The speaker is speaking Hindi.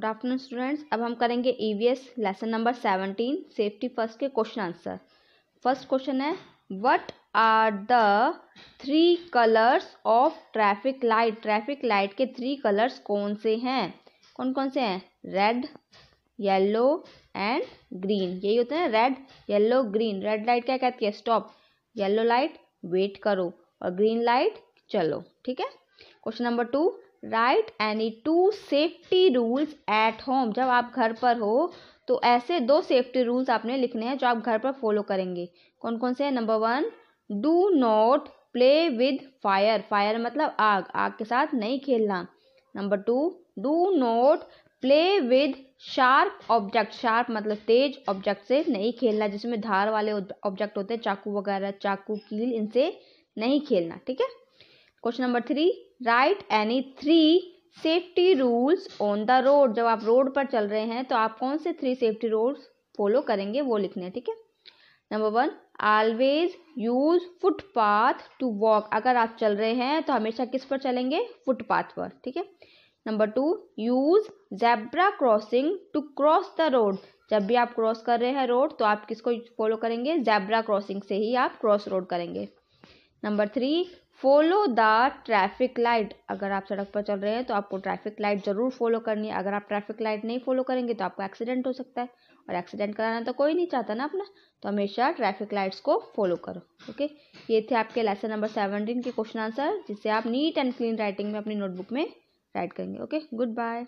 गुड आफ्टरनून स्टूडेंट्स अब हम करेंगे E V S lesson number seventeen safety first के क्वेश्चन आंसर फर्स्ट क्वेश्चन है what are the three colours of traffic light traffic light के थ्री कलर्स कौन से हैं कौन कौन से हैं रेड येलो एंड ग्रीन यही होते हैं red yellow green red light क्या कहती है स्टॉप येलो लाइट वेट करो और ग्रीन लाइट चलो ठीक है question number two write any two safety rules at home जब आप घर पर हो तो ऐसे दो सेफ्टी रूल्स आपने लिखने हैं जो आप घर पर फॉलो करेंगे कौन कौन से हैं number one do not play with fire fire मतलब आग आग के साथ नहीं खेलना number two do not play with sharp object sharp मतलब तेज ऑब्जेक्ट से नहीं खेलना जिसमें धार वाले ऑब्जेक्ट होते हैं चाकू वगैरह चाकू कील इनसे नहीं खेलना ठीक है question number three write any three safety rules on the road जब आप रोड पर चल रहे हैं तो आप कौन से थ्री सेफ्टी रूल्स फॉलो करेंगे वो लिखने हैं ठीक है number one always use footpath to walk अगर आप चल रहे हैं तो हमेशा किस पर चलेंगे फुटपाथ पर ठीक है number two use zebra crossing to cross the road जब भी आप क्रॉस कर रहे हैं रोड तो आप किसको फॉलो करेंगे जेब्रा क्रॉसिंग से ही आप क्रॉस रोड करेंगे number three follow the traffic light अगर आप सड़क पर चल रहे हैं तो आपको ट्रैफिक लाइट ज़रूर फॉलो करनी है अगर आप ट्रैफिक लाइट नहीं फॉलो करेंगे तो आपको एक्सीडेंट हो सकता है और एक्सीडेंट कराना तो कोई नहीं चाहता ना अपना तो हमेशा ट्रैफिक लाइट्स को फॉलो करो ओके ये थे आपके लेसन नंबर सेवनटीन के क्वेश्चन आंसर जिससे आप नीट एंड क्लीन राइटिंग में अपनी नोटबुक में राइट करेंगे ओके गुड बाय